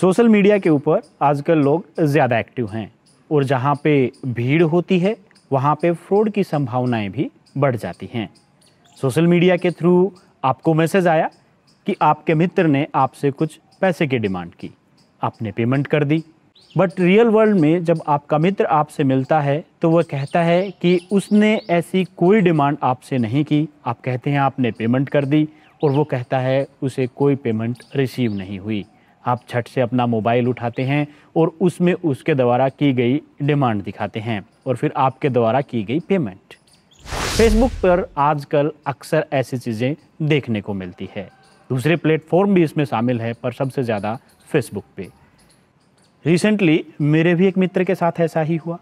social media के ऊपर आजकल लोग ज़्यादा एक्टिव हैं और जहाँ पे भीड़ होती है वहाँ पे फ्रॉड की संभावनाएं भी बढ़ जाती हैं सोशल मीडिया के थ्रू आपको मैसेज आया कि आपके मित्र ने आपसे कुछ पैसे की डिमांड की आपने पेमेंट कर दी बट रियल वर्ल्ड में जब आपका मित्र आपसे मिलता है तो वह कहता है कि उसने ऐसी कोई डिमांड आपसे नहीं की आप कहते हैं आपने पेमेंट कर दी और वो कहता है उसे कोई पेमेंट रिसीव नहीं हुई आप छठ से अपना मोबाइल उठाते हैं और उसमें उसके द्वारा की गई डिमांड दिखाते हैं और फिर आपके द्वारा की गई पेमेंट फेसबुक पर आजकल अक्सर ऐसी चीज़ें देखने को मिलती है दूसरे प्लेटफॉर्म भी इसमें शामिल है पर सबसे ज़्यादा फेसबुक पे रिसेंटली मेरे भी एक मित्र के साथ ऐसा ही हुआ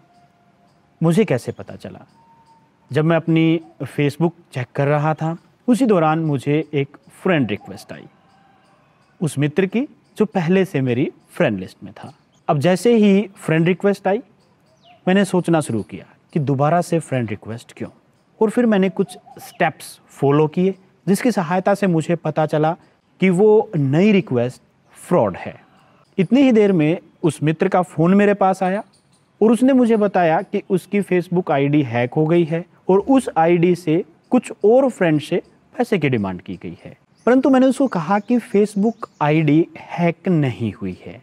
मुझे कैसे पता चला जब मैं अपनी फेसबुक चेक कर रहा था उसी दौरान मुझे एक फ्रेंड रिक्वेस्ट आई उस मित्र की जो पहले से मेरी फ्रेंड लिस्ट में था अब जैसे ही फ्रेंड रिक्वेस्ट आई मैंने सोचना शुरू किया कि दोबारा से फ्रेंड रिक्वेस्ट क्यों और फिर मैंने कुछ स्टेप्स फॉलो किए जिसकी सहायता से मुझे पता चला कि वो नई रिक्वेस्ट फ्रॉड है इतनी ही देर में उस मित्र का फ़ोन मेरे पास आया और उसने मुझे बताया कि उसकी फेसबुक आईडी हैक हो गई है और उस आईडी से कुछ और फ्रेंड से पैसे की डिमांड की गई है परंतु मैंने उसको कहा कि फेसबुक आईडी हैक नहीं हुई है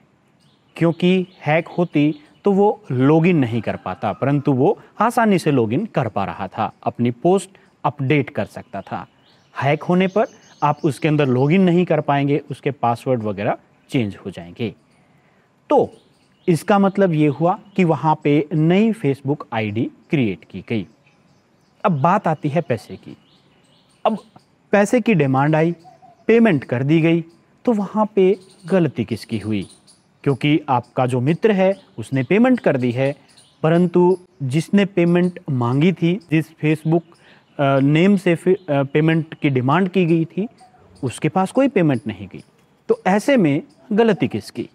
क्योंकि हैक होती तो वो लॉगिन नहीं कर पाता परंतु वो आसानी से लॉगिन कर पा रहा था अपनी पोस्ट अपडेट कर सकता था हैक होने पर आप उसके अंदर लॉगिन नहीं कर पाएंगे उसके पासवर्ड वगैरह चेंज हो जाएंगे तो इसका मतलब ये हुआ कि वहाँ पे नई फेसबुक आईडी क्रिएट की गई अब बात आती है पैसे की अब पैसे की डिमांड आई पेमेंट कर दी गई तो वहाँ पे गलती किसकी हुई क्योंकि आपका जो मित्र है उसने पेमेंट कर दी है परंतु जिसने पेमेंट मांगी थी जिस फेसबुक नेम से पेमेंट की डिमांड की गई थी उसके पास कोई पेमेंट नहीं गई तो ऐसे में गलती किसकी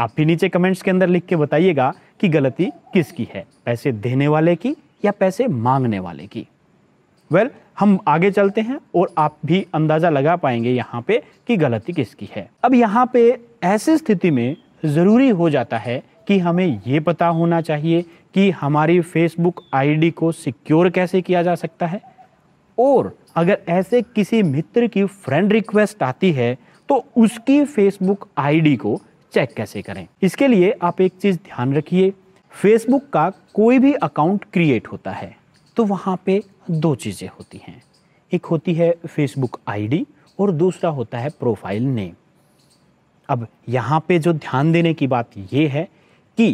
आप भी नीचे कमेंट्स के अंदर लिख के बताइएगा कि गलती किसकी है पैसे देने वाले की या पैसे मांगने वाले की वेल well, हम आगे चलते हैं और आप भी अंदाज़ा लगा पाएंगे यहाँ पे कि गलती किसकी है अब यहाँ पे ऐसी स्थिति में ज़रूरी हो जाता है कि हमें ये पता होना चाहिए कि हमारी फेसबुक आईडी को सिक्योर कैसे किया जा सकता है और अगर ऐसे किसी मित्र की फ्रेंड रिक्वेस्ट आती है तो उसकी फेसबुक आईडी को चेक कैसे करें इसके लिए आप एक चीज़ ध्यान रखिए फेसबुक का कोई भी अकाउंट क्रिएट होता है तो वहाँ पे दो चीज़ें होती हैं एक होती है फेसबुक आईडी और दूसरा होता है प्रोफाइल नेम अब यहाँ पे जो ध्यान देने की बात ये है कि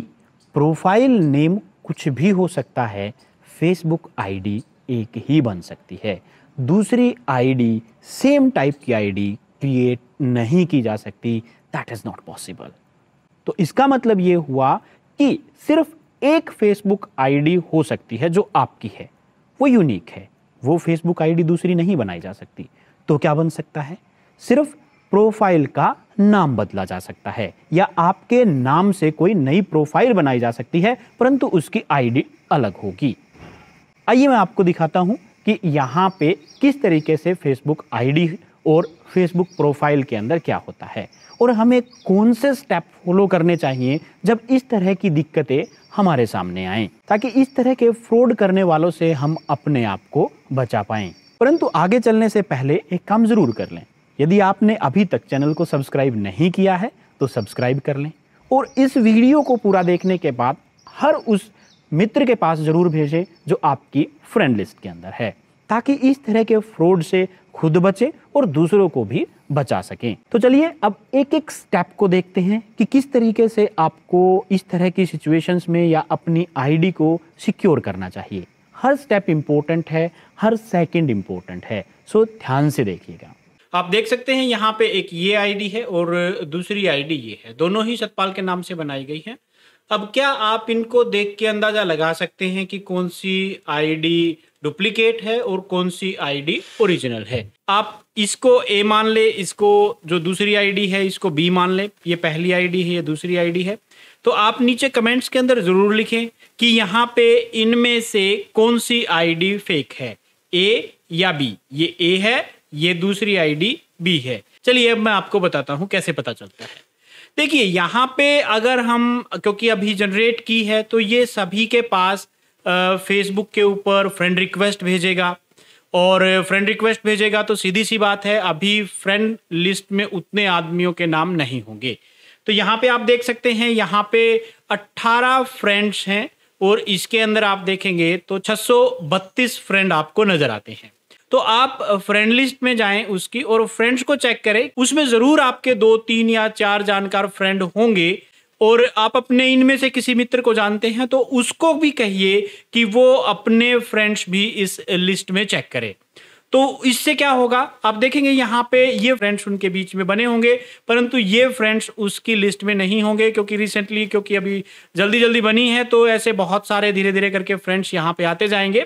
प्रोफाइल नेम कुछ भी हो सकता है फेसबुक आईडी एक ही बन सकती है दूसरी आईडी सेम टाइप की आईडी क्रिएट नहीं की जा सकती दैट इज़ नॉट पॉसिबल तो इसका मतलब ये हुआ कि सिर्फ एक फेसबुक आईडी हो सकती है जो आपकी है वो यूनिक है वो फेसबुक आईडी दूसरी नहीं बनाई जा सकती तो क्या बन सकता है सिर्फ प्रोफाइल का नाम बदला जा सकता है या आपके नाम से कोई नई प्रोफाइल बनाई जा सकती है परंतु उसकी आईडी अलग होगी आइए मैं आपको दिखाता हूं कि यहां पे किस तरीके से फेसबुक आईडी और फेसबुक प्रोफाइल के अंदर क्या होता है और हमें कौन से स्टेप फॉलो करने चाहिए जब इस तरह की दिक्कतें हमारे सामने आए ताकि इस तरह के फ्रॉड करने वालों से हम अपने आप को बचा पाए परंतु आगे चलने से पहले एक काम ज़रूर कर लें यदि आपने अभी तक चैनल को सब्सक्राइब नहीं किया है तो सब्सक्राइब कर लें और इस वीडियो को पूरा देखने के बाद हर उस मित्र के पास ज़रूर भेजें जो आपकी फ्रेंड लिस्ट के अंदर है ताकि इस तरह के फ्रॉड से खुद बचे और दूसरों को भी बचा सकें तो चलिए अब एक एक स्टेप को देखते हैं कि किस तरीके से आपको इस तरह की सिचुएशंस में या अपनी आईडी को सिक्योर करना चाहिए हर स्टेप इम्पोर्टेंट है हर सेकंड इम्पोर्टेंट है सो ध्यान से देखिएगा आप देख सकते हैं यहाँ पे एक ये आईडी है और दूसरी आईडी ये है दोनों ही सतपाल के नाम से बनाई गई है अब क्या आप इनको देख के अंदाजा लगा सकते हैं कि कौन सी आईडी डुप्लीकेट है और कौन सी आईडी ओरिजिनल है आप इसको ए मान ले इसको जो दूसरी आईडी है इसको बी मान ले ये पहली आईडी है ये दूसरी आईडी है तो आप नीचे कमेंट्स के अंदर ज़रूर लिखें कि यहाँ पे इनमें से कौन सी आईडी फेक है ए या बी ये ए है ये दूसरी आईडी बी है चलिए अब मैं आपको बताता हूँ कैसे पता चलता है देखिए यहाँ पे अगर हम क्योंकि अभी जनरेट की है तो ये सभी के पास फेसबुक के ऊपर फ्रेंड रिक्वेस्ट भेजेगा और फ्रेंड रिक्वेस्ट भेजेगा तो सीधी सी बात है अभी फ्रेंड लिस्ट में उतने आदमियों के नाम नहीं होंगे तो यहाँ पे आप देख सकते हैं यहाँ पे 18 फ्रेंड्स हैं और इसके अंदर आप देखेंगे तो छह फ्रेंड आपको नज़र आते हैं तो आप फ्रेंड लिस्ट में जाएं उसकी और फ्रेंड्स को चेक करें उसमें ज़रूर आपके दो तीन या चार जानकार फ्रेंड होंगे और आप अपने इनमें से किसी मित्र को जानते हैं तो उसको भी कहिए कि वो अपने फ्रेंड्स भी इस लिस्ट में चेक करें तो इससे क्या होगा आप देखेंगे यहाँ पे ये फ्रेंड्स उनके बीच में बने होंगे परंतु ये फ्रेंड्स उसकी लिस्ट में नहीं होंगे क्योंकि रिसेंटली क्योंकि अभी जल्दी जल्दी बनी है तो ऐसे बहुत सारे धीरे धीरे करके फ्रेंड्स यहाँ पे आते जाएंगे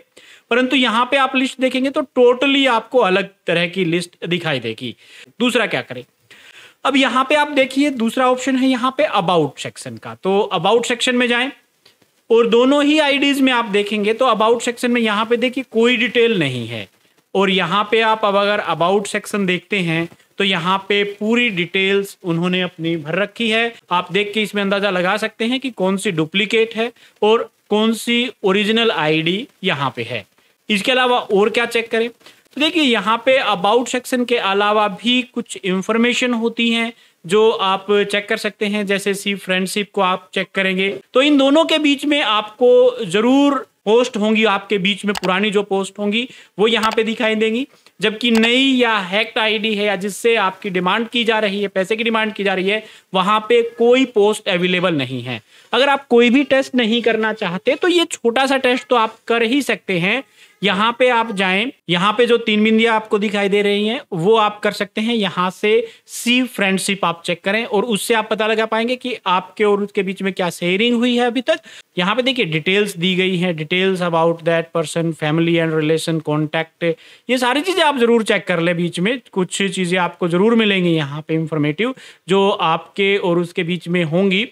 परंतु यहाँ पे आप लिस्ट देखेंगे तो टोटली आपको अलग तरह की लिस्ट दिखाई देगी दूसरा क्या करें अब यहाँ पे आप देखिए दूसरा ऑप्शन है यहाँ पे अबाउट सेक्शन का तो अबाउट सेक्शन में जाए और दोनों ही आईडीज में आप देखेंगे तो अबाउट सेक्शन में यहाँ पे देखिए कोई डिटेल नहीं है और यहाँ पे आप अब अगर अबाउट सेक्शन देखते हैं तो यहाँ पे पूरी डिटेल्स उन्होंने अपनी भर रखी है आप देख के इसमें अंदाजा लगा सकते हैं कि कौन सी डुप्लीकेट है और कौन सी ओरिजिनल आईडी यहाँ पे है इसके अलावा और क्या चेक करें तो देखिए यहाँ पे अबाउट सेक्शन के अलावा भी कुछ इंफॉर्मेशन होती हैं जो आप चेक कर सकते हैं जैसे सी फ्रेंडशिप को आप चेक करेंगे तो इन दोनों के बीच में आपको जरूर पोस्ट होंगी आपके बीच में पुरानी जो पोस्ट होंगी वो यहाँ पे दिखाई देंगी जबकि नई या हैक्ड आईडी है या जिससे आपकी डिमांड की जा रही है पैसे की डिमांड की जा रही है वहां पे कोई पोस्ट अवेलेबल नहीं है अगर आप कोई भी टेस्ट नहीं करना चाहते तो ये छोटा सा टेस्ट तो आप कर ही सकते हैं यहाँ पे आप जाएं यहाँ पे जो तीन बिंदिया आपको दिखाई दे रही हैं वो आप कर सकते हैं यहाँ से सी फ्रेंडशिप आप चेक करें और उससे आप पता लगा पाएंगे कि आपके और उसके बीच में क्या शेयरिंग हुई है अभी तक यहाँ पे देखिए डिटेल्स दी गई हैं details about that person family and relation contact ये सारी चीज़ें आप ज़रूर चेक कर ले बीच में कुछ चीज़ें आपको ज़रूर मिलेंगी यहाँ पे इंफॉर्मेटिव जो आपके और उसके बीच में होंगी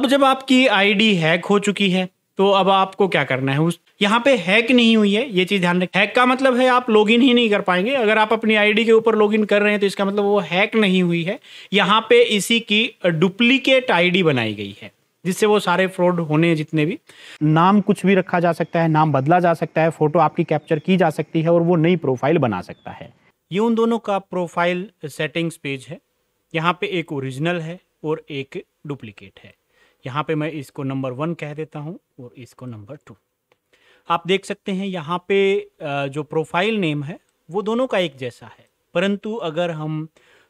अब जब आपकी आईडी हैक हो चुकी है तो अब आपको क्या करना है उस यहाँ पे हैक नहीं हुई है ये चीज़ ध्यान रखें हैक का मतलब है आप लॉग ही नहीं कर पाएंगे अगर आप अपनी आईडी के ऊपर लॉग कर रहे हैं तो इसका मतलब वो हैक नहीं हुई है यहाँ पे इसी की डुप्लीकेट आईडी बनाई गई है जिससे वो सारे फ्रॉड होने हैं जितने भी नाम कुछ भी रखा जा सकता है नाम बदला जा सकता है फोटो आपकी कैप्चर की जा सकती है और वो नई प्रोफाइल बना सकता है ये उन दोनों का प्रोफाइल सेटिंग्स पेज है यहाँ पे एक ओरिजिनल है और एक डुप्लीकेट है यहाँ पे मैं इसको नंबर वन कह देता हूँ और इसको नंबर टू आप देख सकते हैं यहाँ पे जो प्रोफाइल नेम है वो दोनों का एक जैसा है परंतु अगर हम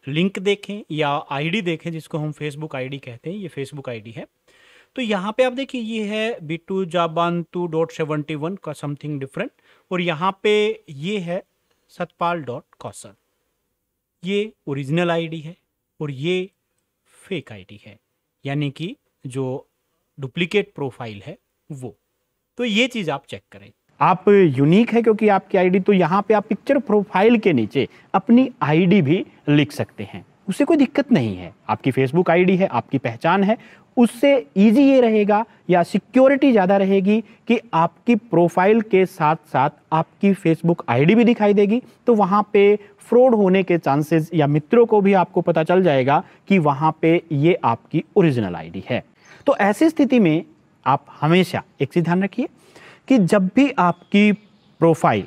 लिंक देखें या आईडी देखें जिसको हम फेसबुक आईडी कहते हैं ये फेसबुक आईडी है तो यहाँ पे आप देखिए ये है बिटू जाबान टू डॉट सेवेंटी वन का समथिंग डिफरेंट और यहाँ पे ये है सतपाल डॉट कौशल ये ओरिजिनल आईडी है और ये फेक आईडी है यानी कि जो डुप्लीकेट प्रोफाइल है वो तो ये चीज़ आप चेक करें आप यूनिक है क्योंकि आपकी आईडी तो यहाँ पे आप पिक्चर प्रोफाइल के नीचे अपनी आईडी भी लिख सकते हैं उससे कोई दिक्कत नहीं है आपकी फेसबुक आईडी है आपकी पहचान है उससे इजी ये रहेगा या सिक्योरिटी ज़्यादा रहेगी कि आपकी प्रोफाइल के साथ साथ आपकी फेसबुक आईडी भी दिखाई देगी तो वहाँ पे फ्रॉड होने के चांसेस या मित्रों को भी आपको पता चल जाएगा कि वहाँ पे ये आपकी ओरिजिनल आईडी है तो ऐसी स्थिति में आप हमेशा एक चीज़ ध्यान रखिए कि जब भी आपकी प्रोफाइल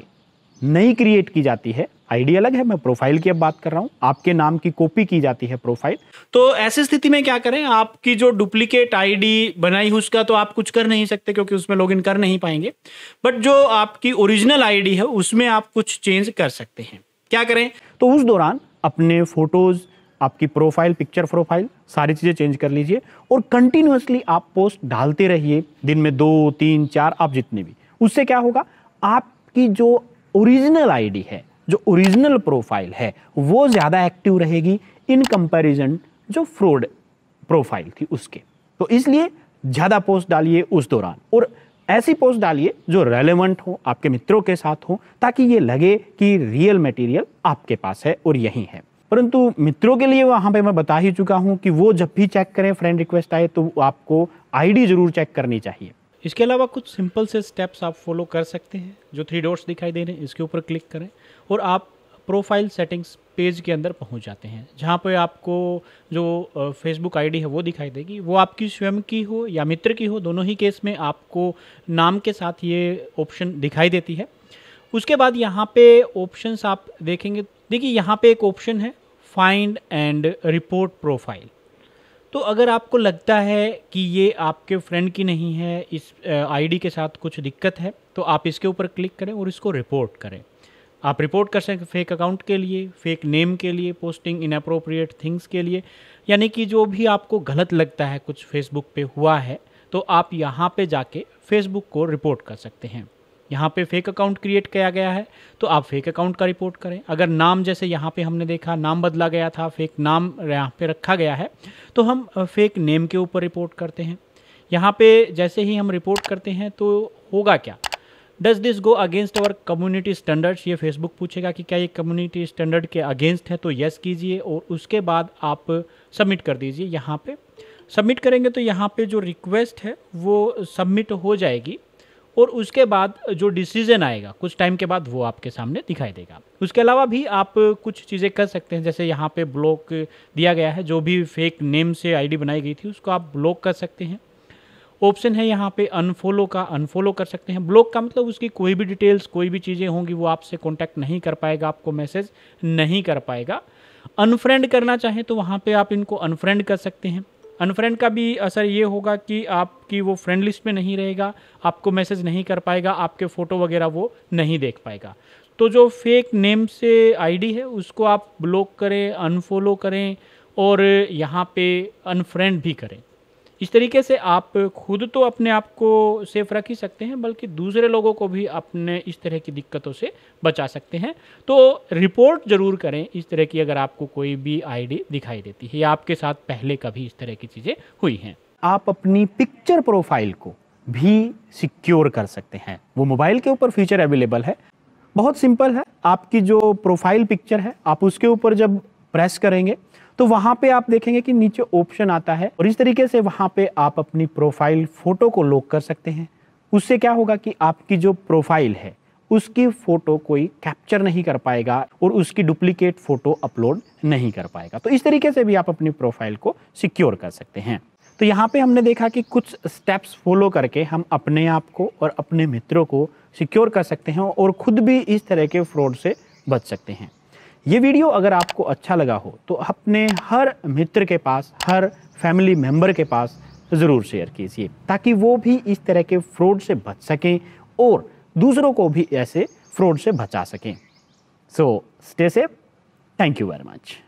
नई क्रिएट की जाती है आइडिया अलग है मैं प्रोफाइल की अब बात कर रहा हूं आपके नाम की कॉपी की जाती है प्रोफाइल तो ऐसी स्थिति में क्या करें आपकी जो डुप्लीकेट आईडी बनाई हुई उसका तो आप कुछ कर नहीं सकते क्योंकि उसमें लॉगिन कर नहीं पाएंगे बट जो आपकी ओरिजिनल आईडी है उसमें आप कुछ चेंज कर सकते हैं क्या करें तो उस दौरान अपने फोटोज़ आपकी प्रोफाइल पिक्चर प्रोफाइल सारी चीज़ें चेंज कर लीजिए और कंटिन्यूसली आप पोस्ट डालते रहिए दिन में दो तीन चार आप जितने भी उससे क्या होगा आपकी जो ओरिजिनल आईडी है जो ओरिजिनल प्रोफाइल है वो ज़्यादा एक्टिव रहेगी इन कंपैरिजन जो फ्रॉड प्रोफाइल थी उसके तो इसलिए ज़्यादा पोस्ट डालिए उस दौरान और ऐसी पोस्ट डालिए जो रेलेवेंट हो आपके मित्रों के साथ हो ताकि ये लगे कि रियल मटेरियल आपके पास है और यहीं है परंतु मित्रों के लिए वहाँ पे मैं बता ही चुका हूँ कि वो जब भी चेक करें फ्रेंड रिक्वेस्ट आए तो आपको आईडी ज़रूर चेक करनी चाहिए इसके अलावा कुछ सिंपल से स्टेप्स आप फॉलो कर सकते हैं जो थ्री डोर्स दिखाई दे रहे हैं इसके ऊपर क्लिक करें और आप प्रोफाइल सेटिंग्स पेज के अंदर पहुंच जाते हैं जहां पर आपको जो फेसबुक आईडी है वो दिखाई देगी वो आपकी स्वयं की हो या मित्र की हो दोनों ही केस में आपको नाम के साथ ये ऑप्शन दिखाई देती है उसके बाद यहाँ पे ऑप्शंस आप देखेंगे देखिए यहाँ पे एक ऑप्शन है फाइंड एंड रिपोर्ट प्रोफाइल तो अगर आपको लगता है कि ये आपके फ्रेंड की नहीं है इस आईडी के साथ कुछ दिक्कत है तो आप इसके ऊपर क्लिक करें और इसको रिपोर्ट करें आप रिपोर्ट कर सकें फेक अकाउंट के लिए फेक नेम के लिए पोस्टिंग इनअप्रोप्रिएट थिंग्स के लिए यानी कि जो भी आपको गलत लगता है कुछ फेसबुक पे हुआ है तो आप यहाँ पे जाके फेसबुक को रिपोर्ट कर सकते हैं यहाँ पे फेक अकाउंट क्रिएट किया गया है तो आप फेक अकाउंट का रिपोर्ट करें अगर नाम जैसे यहाँ पे हमने देखा नाम बदला गया था फेक नाम यहाँ पे रखा गया है तो हम फेक नेम के ऊपर रिपोर्ट करते हैं यहाँ पे जैसे ही हम रिपोर्ट करते हैं तो होगा क्या does this go against our community standards ये फेसबुक पूछेगा कि क्या ये कम्युनिटी स्टैंडर्ड के अगेंस्ट है तो येस कीजिए और उसके बाद आप सबमिट कर दीजिए यहाँ पर सबमिट करेंगे तो यहाँ पर जो रिक्वेस्ट है वो सबमिट हो जाएगी और उसके बाद जो डिसीजन आएगा कुछ टाइम के बाद वो आपके सामने दिखाई देगा उसके अलावा भी आप कुछ चीज़ें कर सकते हैं जैसे यहाँ पे ब्लॉक दिया गया है जो भी फेक नेम से आईडी बनाई गई थी उसको आप ब्लॉक कर सकते हैं ऑप्शन है यहाँ पे अनफॉलो का अनफॉलो कर सकते हैं ब्लॉक का मतलब उसकी कोई भी डिटेल्स कोई भी चीज़ें होंगी वो आपसे कॉन्टैक्ट नहीं कर पाएगा आपको मैसेज नहीं कर पाएगा अनफ्रेंड करना चाहें तो वहाँ पर आप इनको अनफ्रेंड कर सकते हैं अनफ्रेंड का भी असर ये होगा कि आपकी वो फ्रेंड लिस्ट में नहीं रहेगा आपको मैसेज नहीं कर पाएगा आपके फ़ोटो वगैरह वो नहीं देख पाएगा तो जो फेक नेम से आईडी है उसको आप ब्लॉक करें अनफॉलो करें और यहाँ पे अनफ्रेंड भी करें इस तरीके से आप खुद तो अपने आप को सेफ रख ही सकते हैं बल्कि दूसरे लोगों को भी अपने इस तरह की दिक्कतों से बचा सकते हैं तो रिपोर्ट ज़रूर करें इस तरह की अगर आपको कोई भी आईडी दिखाई देती है या आपके साथ पहले कभी इस तरह की चीज़ें हुई हैं आप अपनी पिक्चर प्रोफाइल को भी सिक्योर कर सकते हैं वो मोबाइल के ऊपर फीचर अवेलेबल है बहुत सिंपल है आपकी जो प्रोफाइल पिक्चर है आप उसके ऊपर जब प्रेस करेंगे तो वहाँ पे आप देखेंगे कि नीचे ऑप्शन आता है और इस तरीके से वहाँ पे आप अपनी प्रोफाइल फ़ोटो को लॉक कर सकते हैं उससे क्या होगा कि आपकी जो प्रोफाइल है उसकी फ़ोटो कोई कैप्चर नहीं कर पाएगा और उसकी डुप्लीकेट फ़ोटो अपलोड नहीं कर पाएगा तो इस तरीके से भी आप अपनी प्रोफाइल को सिक्योर कर सकते हैं तो यहाँ पे हमने देखा कि कुछ स्टेप्स फॉलो करके हम अपने आप को और अपने मित्रों को सिक्योर कर सकते हैं और ख़ुद भी इस तरह के फ्रॉड से बच सकते हैं ये वीडियो अगर आपको अच्छा लगा हो तो अपने हर मित्र के पास हर फैमिली मेम्बर के पास ज़रूर शेयर कीजिए ताकि वो भी इस तरह के फ्रॉड से बच सकें और दूसरों को भी ऐसे फ्रॉड से बचा सकें so stay safe thank you very much